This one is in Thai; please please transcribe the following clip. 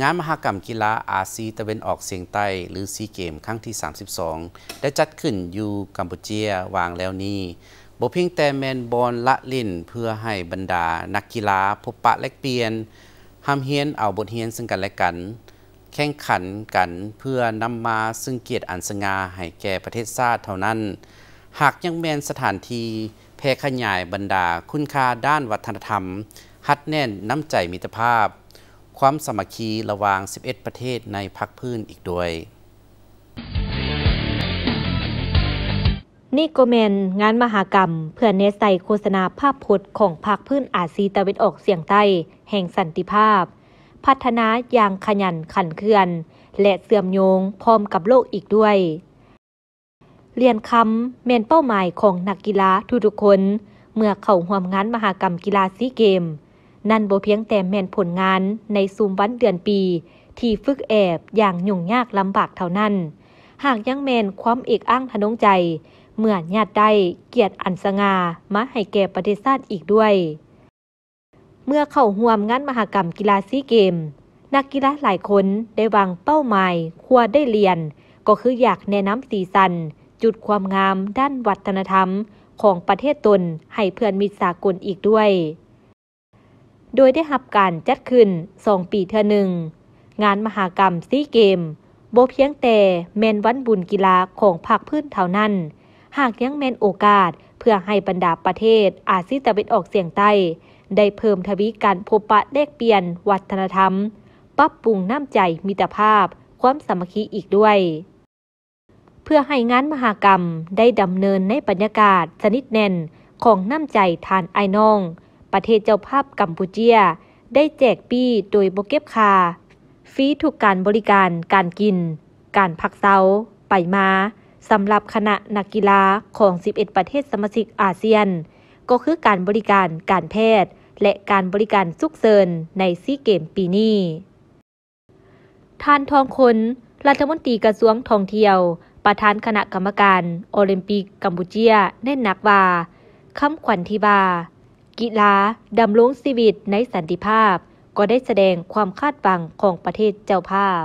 งานมหกรรมกีฬาอาซีตะเวนออกเสียงใต้หรือซีเกมครั้งที่ 32 ได้จัดขึ้นอยู่กัมพูเชียวางแล้วนี้บเพียงแต่แมนบอลละลิ่น เพื่อให้บรรดา นักกีฬาพบปะแลกเปลี่ยนห้ามเฮียนเอาบทเฮียนซึ่งกันและกัน แข่งขันกันเพื่อนำมาซึ่งเกียรติอันสง่าให้แก่ประเทศชาติเท่านั้น หากยังแมนสถานที่แพร่ขยายบรรดาคุณค่าด้านวัฒนธรรมฮัดแน่นน้ำใจมิตรภาพความสมัคคีระหว่าง 11 ประเทศในพักพื้นอีกด้วย นี่ก็เมนงานมหากรรมเพื่อเนสไตโฆษณาภาพพจน์ของพักพื้นอาซีตะวันออกเสียงใต้ แห่งสันติภาพ พัฒนาอย่างขยันขันเคื่อนและเสื่อมโยงพร้อมกับโลกอีกด้วย เรียนคำเมนเป้าหมายของนักกีฬาทุกๆคนเมื่อเข้าห่วมงานมหากรรมกีฬาซีเกมนั่นบ่เพียงแต่แม่นผลงานในซูมวันเดือนปีที่ฝึกแอบอย่างหยุ่งยากลำบากเท่านั้น หากยังแมนความเอกอ้างทนงใจเมื่อญาติได้เกียรติอันสงามาให้แก่ประเทศชาติอีกด้วย เมื่อเข้าห่วมงานมหกรรมกีฬาซีเกม นักกีฬาหลายคนได้วางเป้าหมายคว้าได้เรียน ก็คืออยากแนะนำสีสัน จุดความงามด้านวัฒนธรรม ของประเทศตนให้เพื่อนมิตรสากลอีกด้วยโดยได้รับการจัดขึ้นสองปีเท่อหนึ่ง งานมหากรรมซีเกมโบเพียงแต่แมนวันบุญกีฬาของภาคพื้นเท่านั้น หากยังแมนโอกาสเพื่อให้บรรดาประเทศอาซีตะวันออกเสียงใต้ ได้เพิ่มทวีการพบปะแลกเปลี่ยนวัฒนธรรม ปรับปรุงน้ำใจมิตรภาพ ความสามัคคีอีกด้วย เพื่อให้งานมหากรรมได้ดำเนินในบรรยากาศสนิทแน่นของน้ำใจทานไอน้องประเทศเจ้าภาพกัมพูเจียได้แจกปีโดยโบเก็บคาฟรีถูกการบริการการกิน การพักเซาไปมาสำหรับคณะนักกีฬาของ 11 ประเทศสมาชิกอาเซียน ก็คือการบริการการแพทย์ และการบริการสุกเซินในซีเกมปีนี้ท่านทองคนรัฐมนตรีกระทรวงทองเที่ยว ประธานคณะกรรมการโอลิมปิกกัมพูเจียเน้นหนักว่าคำขวัญที่ว่ากีฬาดำรงชีวิตในสันติภาพ ก็ได้แสดงความคาดหวังของประเทศเจ้าภาพ